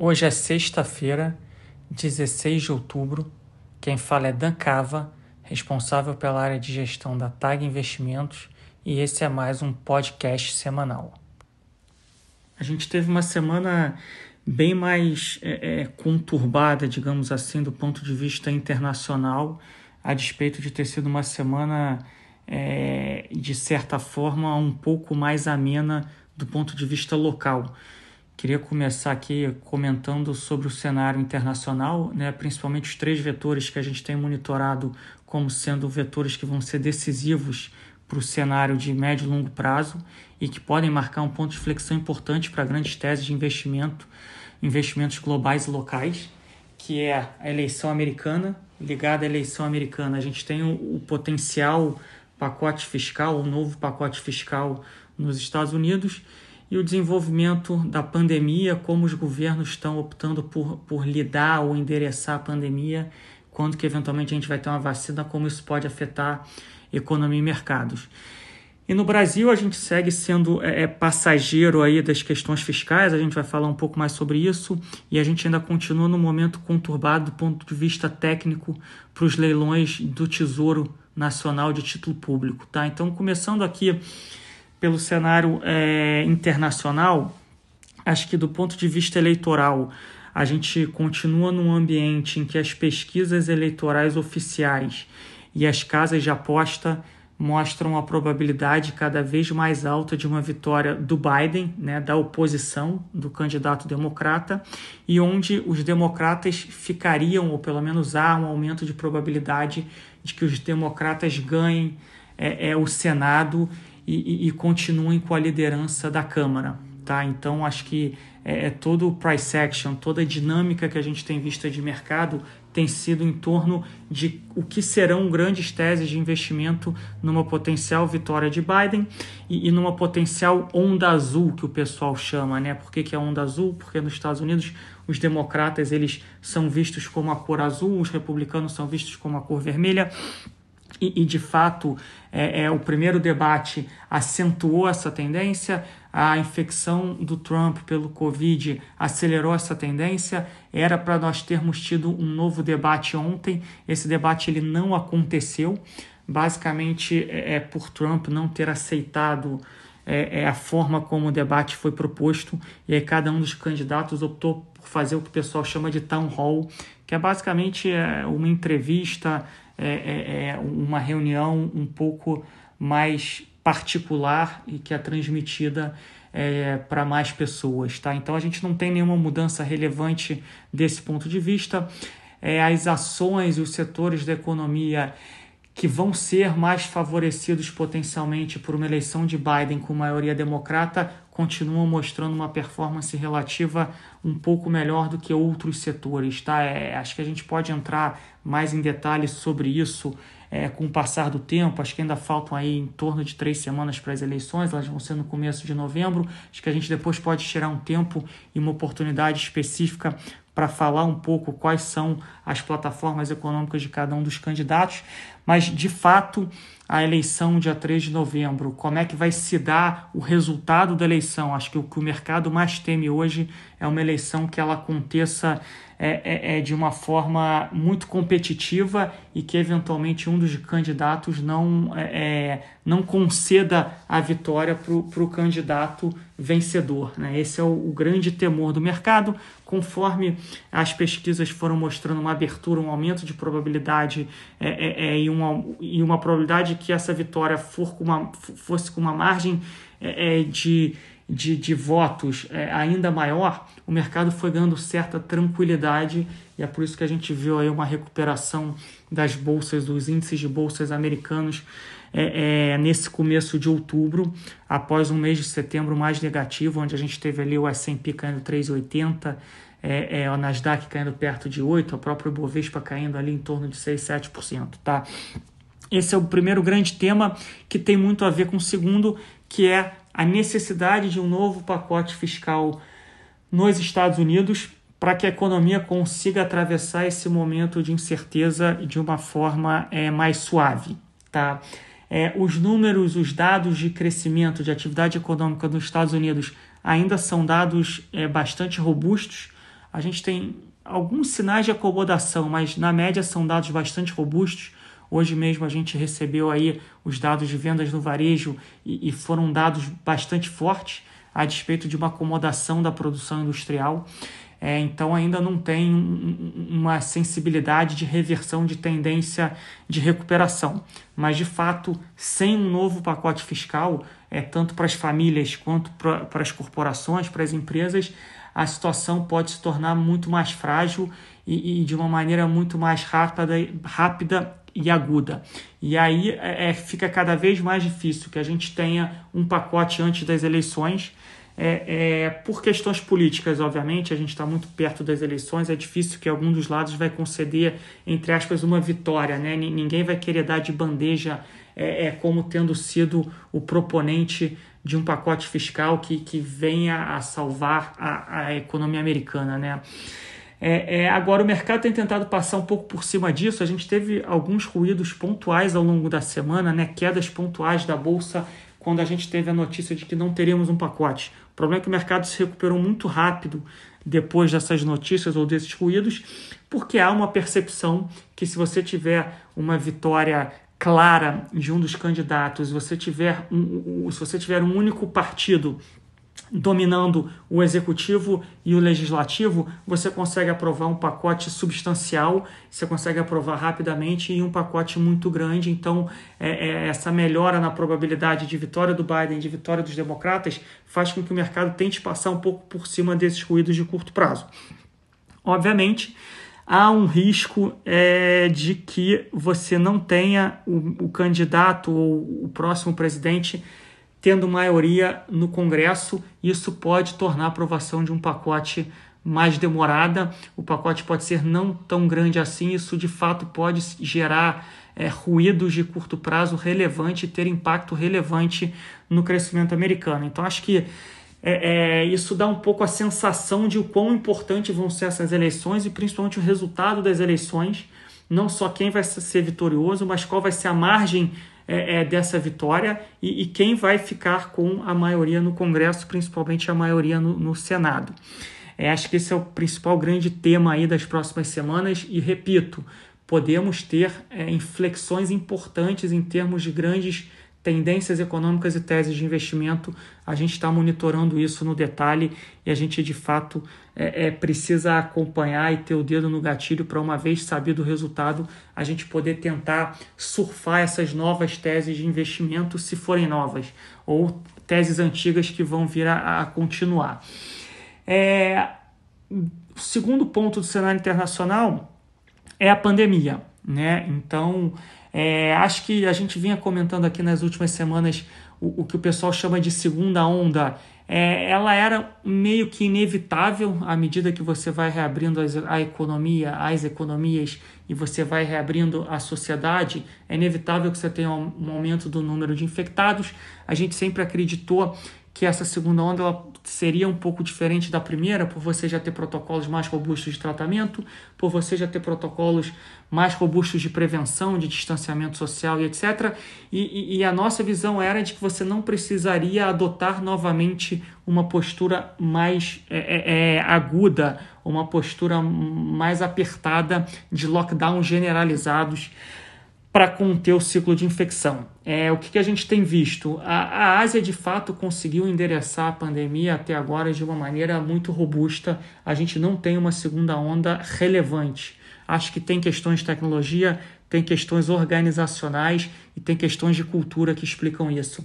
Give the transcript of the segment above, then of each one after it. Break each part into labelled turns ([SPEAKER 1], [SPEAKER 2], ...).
[SPEAKER 1] Hoje é sexta-feira, 16 de outubro. Quem fala é Dan Cava, responsável pela área de gestão da TAG Investimentos, e esse é mais um podcast semanal. A gente teve uma semana bem mais é, é, conturbada, digamos assim, do ponto de vista internacional, a despeito de ter sido uma semana, é, de certa forma, um pouco mais amena do ponto de vista local. Queria começar aqui comentando sobre o cenário internacional, né, principalmente os três vetores que a gente tem monitorado como sendo vetores que vão ser decisivos para o cenário de médio e longo prazo e que podem marcar um ponto de flexão importante para grandes teses de investimento, investimentos globais e locais, que é a eleição americana. Ligada à eleição americana, a gente tem o, o potencial pacote fiscal, o novo pacote fiscal nos Estados Unidos e o desenvolvimento da pandemia, como os governos estão optando por, por lidar ou endereçar a pandemia, quando que eventualmente a gente vai ter uma vacina, como isso pode afetar economia e mercados. E no Brasil a gente segue sendo é, é, passageiro aí das questões fiscais, a gente vai falar um pouco mais sobre isso, e a gente ainda continua no momento conturbado do ponto de vista técnico para os leilões do Tesouro Nacional de Título Público. Tá? Então, começando aqui pelo cenário é, internacional, acho que do ponto de vista eleitoral, a gente continua num ambiente em que as pesquisas eleitorais oficiais e as casas de aposta mostram a probabilidade cada vez mais alta de uma vitória do Biden, né, da oposição do candidato democrata, e onde os democratas ficariam, ou pelo menos há um aumento de probabilidade de que os democratas ganhem é, é o Senado e, e, e continuem com a liderança da Câmara. Tá? Então, acho que é, é, todo o price action, toda a dinâmica que a gente tem vista de mercado tem sido em torno de o que serão grandes teses de investimento numa potencial vitória de Biden e, e numa potencial onda azul que o pessoal chama, né? Por que, que é onda azul? Porque nos Estados Unidos os democratas eles são vistos como a cor azul, os republicanos são vistos como a cor vermelha e, e de fato é, é, o primeiro debate acentuou essa tendência, a infecção do Trump pelo Covid acelerou essa tendência, era para nós termos tido um novo debate ontem, esse debate ele não aconteceu, basicamente é, é por Trump não ter aceitado é, é, a forma como o debate foi proposto, e aí cada um dos candidatos optou por fazer o que o pessoal chama de town hall, que é basicamente é, uma entrevista é, é, é, uma reunião um pouco mais particular e que é transmitida é, para mais pessoas, tá? Então a gente não tem nenhuma mudança relevante desse ponto de vista. É, as ações e os setores da economia que vão ser mais favorecidos potencialmente por uma eleição de Biden com maioria democrata continuam mostrando uma performance relativa um pouco melhor do que outros setores, tá? É, acho que a gente pode entrar mais em detalhes sobre isso é, com o passar do tempo. Acho que ainda faltam aí em torno de três semanas para as eleições, elas vão ser no começo de novembro. Acho que a gente depois pode tirar um tempo e uma oportunidade específica para falar um pouco quais são as plataformas econômicas de cada um dos candidatos, mas, de fato, a eleição dia 3 de novembro, como é que vai se dar o resultado da eleição? Acho que o que o mercado mais teme hoje é uma eleição que ela aconteça é, é, é, de uma forma muito competitiva e que eventualmente um dos candidatos não, é, é não conceda a vitória para o candidato vencedor. Né? Esse é o, o, grande temor do mercado. Conforme as pesquisas foram mostrando uma abertura, um aumento de probabilidade é, é, é e, uma, e uma probabilidade que essa vitória for com uma, fosse com uma margem é, de de, de votos é, ainda maior, o mercado foi ganhando certa tranquilidade e é por isso que a gente viu aí uma recuperação das bolsas, dos índices de bolsas americanos é, é, nesse começo de outubro, após um mês de setembro mais negativo, onde a gente teve ali o S&P caindo 3,80%, é, é, o Nasdaq caindo perto de 8%, o próprio Bovespa caindo ali em torno de 6%, 7%. Tá? Esse é o primeiro grande tema que tem muito a ver com o segundo, que é a necessidade de um novo pacote fiscal nos Estados Unidos para que a economia consiga atravessar esse momento de incerteza de uma forma é, mais suave. Tá? É, os números, os dados de crescimento de atividade econômica nos Estados Unidos ainda são dados é, bastante robustos. A gente tem alguns sinais de acomodação, mas na média são dados bastante robustos. Hoje mesmo a gente recebeu aí os dados de vendas no varejo e, e foram dados bastante fortes a despeito de uma acomodação da produção industrial. É, então ainda não tem uma sensibilidade de reversão de tendência de recuperação. Mas de fato, sem um novo pacote fiscal, é, tanto para as famílias quanto para, para as corporações, para as empresas, a situação pode se tornar muito mais frágil e, e de uma maneira muito mais rápida, rápida e aguda. E aí é, é, fica cada vez mais difícil que a gente tenha um pacote antes das eleições. É, é, por questões políticas, obviamente, a gente está muito perto das eleições, é difícil que algum dos lados vai conceder, entre aspas, uma vitória. Né? Ninguém vai querer dar de bandeja é, é, como tendo sido o proponente de um pacote fiscal que, que venha a salvar a, a economia americana. Né? É, é, agora, o mercado tem tentado passar um pouco por cima disso. A gente teve alguns ruídos pontuais ao longo da semana, né? quedas pontuais da bolsa, quando a gente teve a notícia de que não teríamos um pacote. O problema é que o mercado se recuperou muito rápido depois dessas notícias ou desses ruídos, porque há uma percepção que se você tiver uma vitória clara de um dos candidatos, você tiver um, se você tiver um único partido dominando o executivo e o legislativo, você consegue aprovar um pacote substancial, você consegue aprovar rapidamente e um pacote muito grande. Então, é, é, essa melhora na probabilidade de vitória do Biden, de vitória dos democratas, faz com que o mercado tente passar um pouco por cima desses ruídos de curto prazo. Obviamente, há um risco é, de que você não tenha o, o candidato ou o próximo presidente tendo maioria no Congresso, isso pode tornar a aprovação de um pacote mais demorada, o pacote pode ser não tão grande assim, isso de fato pode gerar é, ruídos de curto prazo relevante ter impacto relevante no crescimento americano. Então acho que é, é, isso dá um pouco a sensação de o quão importante vão ser essas eleições e principalmente o resultado das eleições, não só quem vai ser vitorioso, mas qual vai ser a margem é, é, dessa vitória e, e, quem vai ficar com a maioria no Congresso, principalmente a maioria no, no Senado. É, acho que esse é o principal grande tema aí das próximas semanas e repito, podemos ter é, inflexões importantes em termos de grandes tendências econômicas e teses de investimento. A gente está monitorando isso no detalhe e a gente de fato é, é, precisa acompanhar e ter o dedo no gatilho para, uma vez sabido o resultado, a gente poder tentar surfar essas novas teses de investimento, se forem novas, ou teses antigas que vão vir a, a continuar. É, o segundo ponto do cenário internacional é a pandemia. Né? Então, é, acho que a gente vinha comentando aqui nas últimas semanas o, o que o pessoal chama de segunda onda é, ela era meio que inevitável à medida que você vai reabrindo as, a economia, as economias e você vai reabrindo a sociedade, é inevitável que você tenha um, aumento do número de infectados. A gente sempre acreditou que essa segunda onda ela seria um pouco diferente da primeira, por você já ter protocolos mais robustos de tratamento, por você já ter protocolos mais robustos de prevenção, de distanciamento social e etc. E, e, e a nossa visão era de que você não precisaria adotar novamente uma postura mais é, é, é aguda, uma postura mais apertada de lockdown generalizados para conter o ciclo de infecção. É, o que, que a gente tem visto? A, a, Ásia de fato conseguiu endereçar a pandemia até agora de uma maneira muito robusta. A gente não tem uma segunda onda relevante. Acho que tem questões de tecnologia, tem questões organizacionais e tem questões de cultura que explicam isso.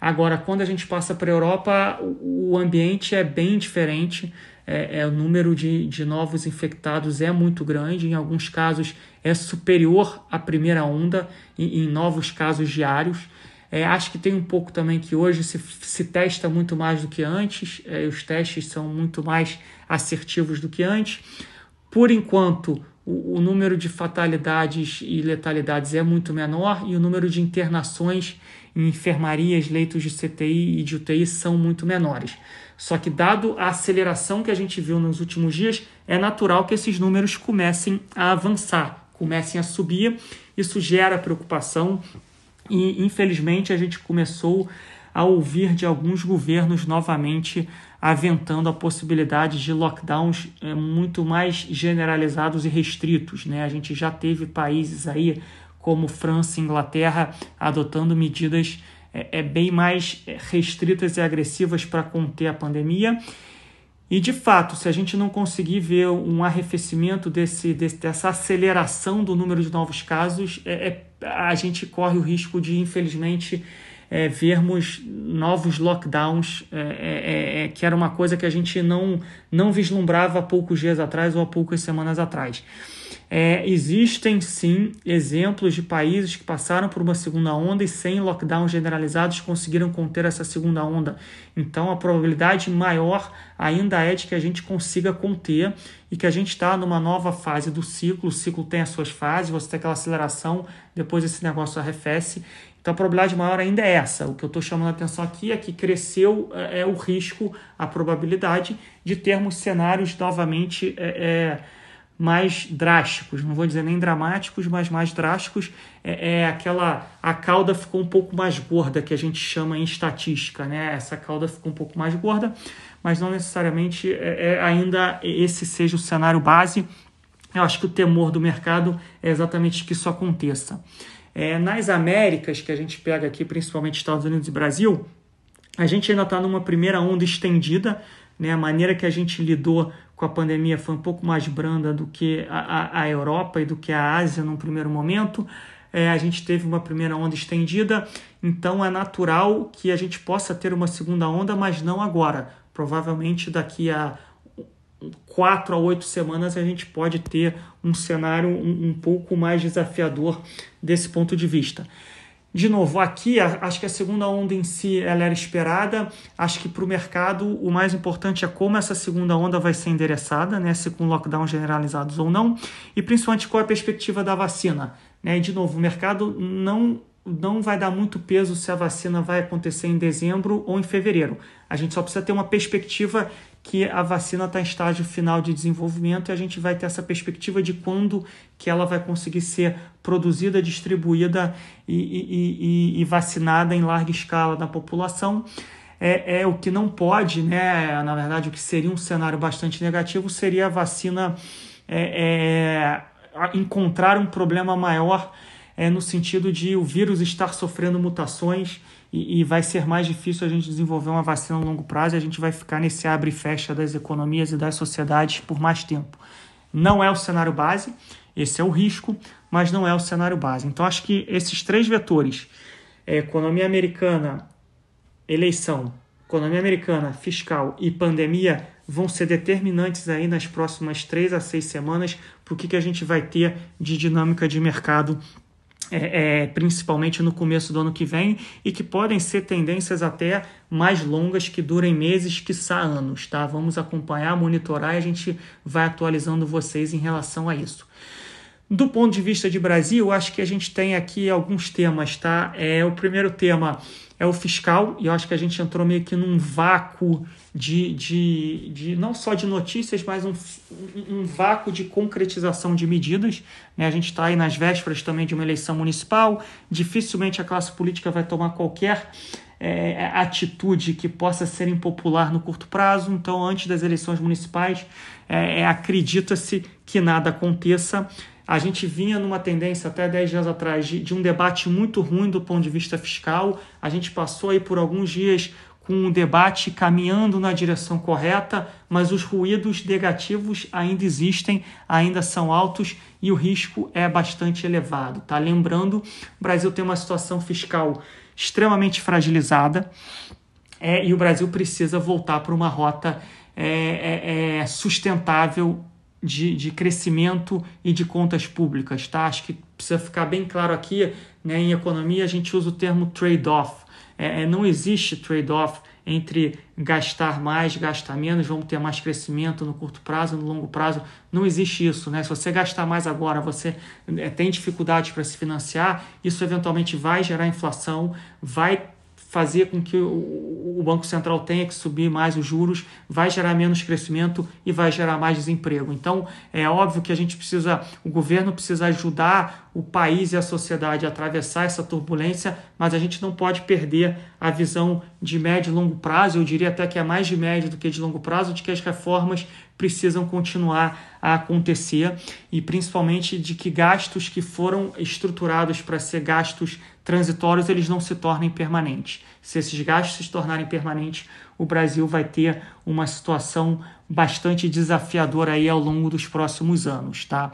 [SPEAKER 1] Agora, quando a gente passa para a Europa, o, o ambiente é bem diferente é, é, o número de, de novos infectados é muito grande, em alguns casos é superior à primeira onda, em, em novos casos diários. É, acho que tem um pouco também que hoje se, se testa muito mais do que antes, é, os testes são muito mais assertivos do que antes. Por enquanto, o, o número de fatalidades e letalidades é muito menor e o número de internações em enfermarias, leitos de CTI e de UTI são muito menores. Só que, dado a aceleração que a gente viu nos últimos dias, é natural que esses números comecem a avançar, comecem a subir. Isso gera preocupação e, infelizmente, a gente começou a ouvir de alguns governos novamente aventando a possibilidade de lockdowns eh, muito mais generalizados e restritos. Né? A gente já teve países aí como França e Inglaterra adotando medidas é, é, bem mais é, restritas e agressivas para conter a pandemia. E de fato, se a gente não conseguir ver um arrefecimento desse, desse dessa aceleração do número de novos casos, é, é, a gente corre o risco de, infelizmente, é, vermos novos lockdowns, é, que era uma coisa que a gente não, não vislumbrava há poucos dias atrás ou há poucas semanas atrás. É, existem sim exemplos de países que passaram por uma segunda onda e sem lockdown generalizados conseguiram conter essa segunda onda. Então a probabilidade maior ainda é de que a gente consiga conter e que a gente está numa nova fase do ciclo. O ciclo tem as suas fases, você tem aquela aceleração, depois esse negócio arrefece. Então a probabilidade maior ainda é essa. O que eu estou chamando a atenção aqui é que cresceu é, é, o risco, a probabilidade de termos cenários novamente. É, é, mais drásticos, não vou dizer nem dramáticos, mas mais drásticos, é, é, aquela a cauda ficou um pouco mais gorda que a gente chama em estatística, né? Essa cauda ficou um pouco mais gorda, mas não necessariamente é, é, ainda esse seja o cenário base. Eu acho que o temor do mercado é exatamente que isso aconteça. É, nas Américas, que a gente pega aqui, principalmente Estados Unidos e Brasil, a gente ainda está numa primeira onda estendida, né? A maneira que a gente lidou com a pandemia foi um pouco mais branda do que a, a, a Europa e do que a Ásia num primeiro momento. É, a gente teve uma primeira onda estendida, então é natural que a gente possa ter uma segunda onda, mas não agora. Provavelmente daqui a quatro a oito semanas a gente pode ter um cenário um, um pouco mais desafiador desse ponto de vista de novo, aqui acho que a segunda onda em si ela era esperada. Acho que para o mercado o mais importante é como essa segunda onda vai ser endereçada, né? Se com lockdown generalizados ou não, e principalmente qual é a perspectiva da vacina. Né? E de novo, o mercado não não vai dar muito peso se a vacina vai acontecer em dezembro ou em fevereiro. A gente só precisa ter uma perspectiva que a vacina está em estágio final de desenvolvimento e a gente vai ter essa perspectiva de quando que ela vai conseguir ser produzida, distribuída e, e, e, e vacinada em larga escala na população. É, é, o que não pode, né? Na verdade, o que seria um cenário bastante negativo seria a vacina é, é, encontrar um problema maior é, no sentido de o vírus estar sofrendo mutações e, e, vai ser mais difícil a gente desenvolver uma vacina a longo prazo e a gente vai ficar nesse abre e fecha das economias e das sociedades por mais tempo. Não é o cenário base, esse é o risco, mas não é o cenário base. Então acho que esses três vetores, é, economia americana, eleição, economia americana, fiscal e pandemia, vão ser determinantes aí nas próximas três a seis semanas para o que, que a gente vai ter de dinâmica de mercado é, é, principalmente no começo do ano que vem, e que podem ser tendências até mais longas, que durem meses, que saa anos, tá? Vamos acompanhar, monitorar e a gente vai atualizando vocês em relação a isso. Do ponto de vista de Brasil, acho que a gente tem aqui alguns temas, tá? É, o primeiro tema é o fiscal, e eu acho que a gente entrou meio que num vácuo de, de, de não só de notícias, mas um, um vácuo de concretização de medidas. Né? A gente está aí nas vésperas também de uma eleição municipal, dificilmente a classe política vai tomar qualquer é, atitude que possa ser impopular no curto prazo. Então, antes das eleições municipais, é, é acredita-se que nada aconteça a gente vinha numa tendência até 10 dias atrás de, de, um debate muito ruim do ponto de vista fiscal. A gente passou aí por alguns dias com um debate caminhando na direção correta, mas os ruídos negativos ainda existem, ainda são altos e o risco é bastante elevado. Tá? Lembrando, o Brasil tem uma situação fiscal extremamente fragilizada é, e o Brasil precisa voltar para uma rota é, é, é sustentável de, de crescimento e de contas públicas, tá? Acho que precisa ficar bem claro aqui, né? Em economia a gente usa o termo trade-off. É, é, não existe trade-off entre gastar mais, gastar menos, vamos ter mais crescimento no curto prazo, no longo prazo. Não existe isso, né? Se você gastar mais agora, você é, tem dificuldade para se financiar, isso eventualmente vai gerar inflação, vai fazer com que o, Banco Central tenha que subir mais os juros, vai gerar menos crescimento e vai gerar mais desemprego. Então, é óbvio que a gente precisa, o governo precisa ajudar o país e a sociedade a atravessar essa turbulência, mas a gente não pode perder a visão de médio e longo prazo, eu diria até que é mais de médio do que de longo prazo, de que as reformas precisam continuar a acontecer e principalmente de que gastos que foram estruturados para ser gastos transitórios eles não se tornem permanentes. Se esses gastos se tornarem permanentes, o Brasil vai ter uma situação bastante desafiadora aí ao longo dos próximos anos, tá?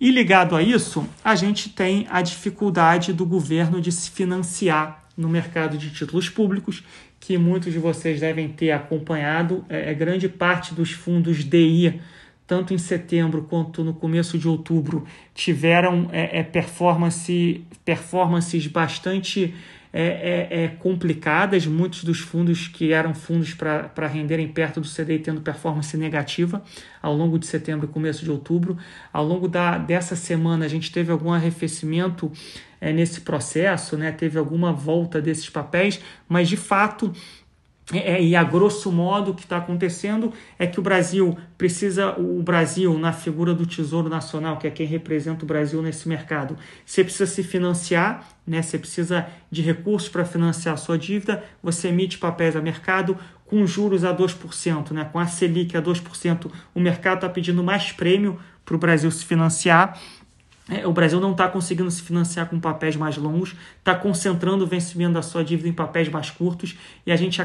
[SPEAKER 1] E ligado a isso, a gente tem a dificuldade do governo de se financiar no mercado de títulos públicos que muitos de vocês devem ter acompanhado, é, é grande parte dos fundos DI, tanto em setembro quanto no começo de outubro, tiveram é, é performance, performances bastante é, é, é complicadas. Muitos dos fundos que eram fundos para renderem perto do CDI tendo performance negativa ao longo de setembro e começo de outubro. Ao longo da, dessa semana, a gente teve algum arrefecimento é, nesse processo, né? teve alguma volta desses papéis, mas de fato é, é e a grosso modo o que está acontecendo é que o Brasil precisa, o Brasil na figura do Tesouro Nacional, que é quem representa o Brasil nesse mercado, você precisa se financiar, né? você precisa de recursos para financiar a sua dívida, você emite papéis a mercado com juros a 2%, né? com a Selic a 2%, o mercado está pedindo mais prêmio para o Brasil se financiar é, o Brasil não está conseguindo se financiar com papéis mais longos, está concentrando o vencimento da sua dívida em papéis mais curtos e a gente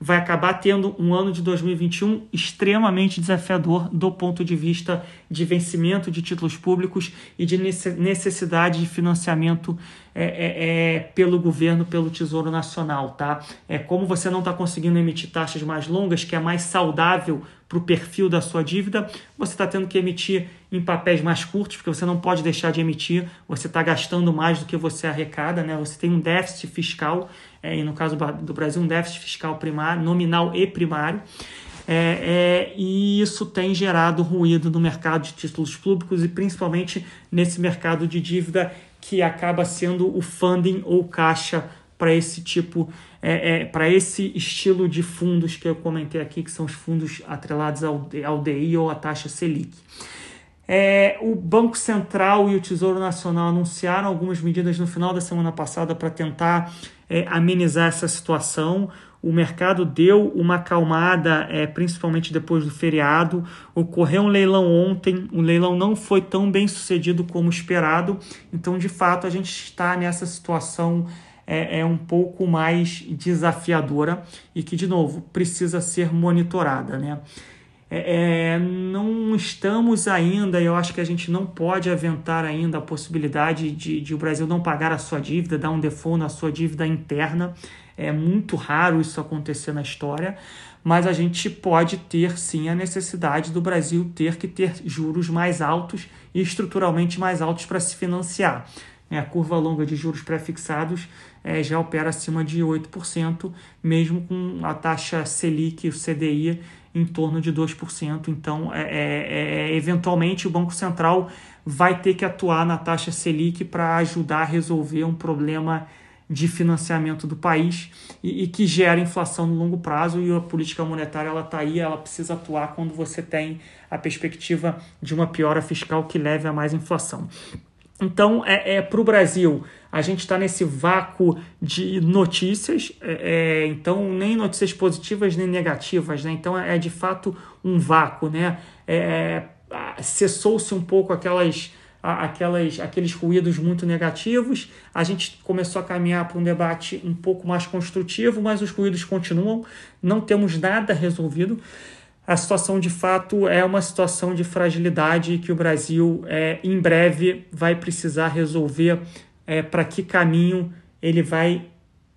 [SPEAKER 1] vai acabar tendo um ano de 2021 extremamente desafiador do ponto de vista de vencimento de títulos públicos e de necessidade de financiamento é, é, é, pelo governo, pelo Tesouro Nacional. Tá? É, como você não está conseguindo emitir taxas mais longas, que é mais saudável para o perfil da sua dívida, você está tendo que emitir em papéis mais curtos, porque você não pode deixar de emitir, você está gastando mais do que você arrecada, né? você tem um déficit fiscal, é, e no caso do Brasil, um déficit fiscal primário, nominal e primário. É, é, e isso tem gerado ruído no mercado de títulos públicos e principalmente nesse mercado de dívida que acaba sendo o funding ou caixa para esse tipo, é, é, para esse estilo de fundos que eu comentei aqui, que são os fundos atrelados ao, ao DI ou à taxa Selic. É, o Banco Central e o Tesouro Nacional anunciaram algumas medidas no final da semana passada para tentar é, amenizar essa situação. O mercado deu uma acalmada, é, principalmente depois do feriado. Ocorreu um leilão ontem, o leilão não foi tão bem sucedido como esperado, então de fato a gente está nessa situação é, é um pouco mais desafiadora e que, de novo, precisa ser monitorada. Né? É, é, não estamos ainda, eu acho que a gente não pode aventar ainda a possibilidade de, de, o Brasil não pagar a sua dívida, dar um default na sua dívida interna. É muito raro isso acontecer na história, mas a gente pode ter sim a necessidade do Brasil ter que ter juros mais altos e estruturalmente mais altos para se financiar. É, a curva longa de juros pré-fixados é, já opera acima de 8%, mesmo com a taxa Selic, o CDI, em torno de 2%. Então, é, é, é, eventualmente, o Banco Central vai ter que atuar na taxa Selic para ajudar a resolver um problema de financiamento do país e, e, que gera inflação no longo prazo e a política monetária ela está aí, ela precisa atuar quando você tem a perspectiva de uma piora fiscal que leve a mais inflação. Então, é, é para o Brasil, a gente está nesse vácuo de notícias, é, é, então nem notícias positivas nem negativas, né? Então é, é de fato um vácuo, né? É, é Cessou-se um pouco aquelas, aquelas, aqueles ruídos muito negativos, a gente começou a caminhar para um debate um pouco mais construtivo, mas os ruídos continuam, não temos nada resolvido a situação de fato é uma situação de fragilidade que o Brasil é, em breve vai precisar resolver é, para que caminho ele vai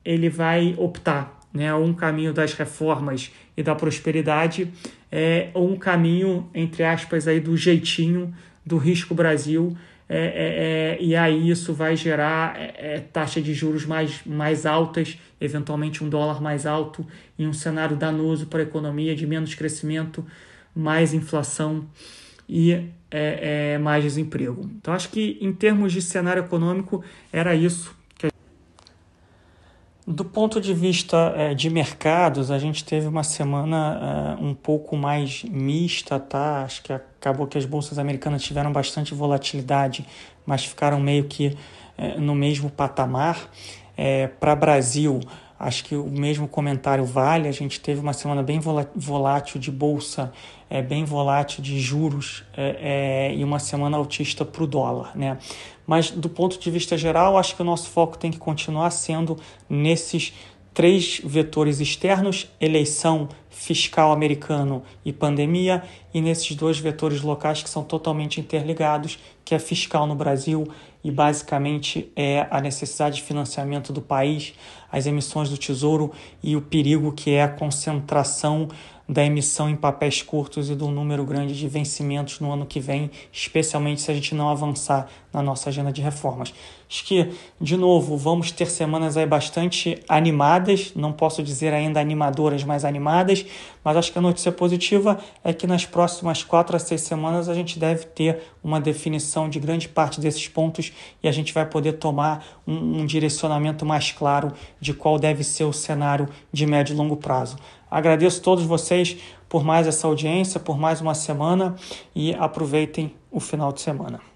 [SPEAKER 1] ele vai optar, né? um caminho das reformas e da prosperidade, é, ou um caminho entre aspas aí do jeitinho do risco Brasil é, é, é, e aí isso vai gerar é, é, taxa de juros mais, mais altas, eventualmente um dólar mais alto, e um cenário danoso para a economia de menos crescimento, mais inflação e é, mais desemprego. Então, acho que em termos de cenário econômico, era isso do ponto de vista eh, de mercados, a gente teve uma semana eh, um pouco mais mista, tá? Acho que acabou que as bolsas americanas tiveram bastante volatilidade, mas ficaram meio que eh, no mesmo patamar. Para Brasil, Acho que o mesmo comentário vale. A gente teve uma semana bem volátil de bolsa, é, bem volátil de juros é, é, e uma semana autista para o dólar. Né? Mas do ponto de vista geral, acho que o nosso foco tem que continuar sendo nesses três vetores externos: eleição, fiscal americano e pandemia, e nesses dois vetores locais que são totalmente interligados, que é fiscal no Brasil e basicamente é a necessidade de financiamento do país, as emissões do tesouro e o perigo que é a concentração da emissão em papéis curtos e do número grande de vencimentos no ano que vem, especialmente se a gente não avançar na nossa agenda de reformas. Acho que, de novo, vamos ter semanas aí bastante animadas, não posso dizer ainda animadoras, mas animadas, mas acho que a notícia positiva é que nas próximas quatro a seis semanas a gente deve ter uma definição de grande parte desses pontos e a gente vai poder tomar um, um direcionamento mais claro de qual deve ser o cenário de médio e longo prazo. Agradeço a todos vocês por mais essa audiência, por mais uma semana e aproveitem o final de semana.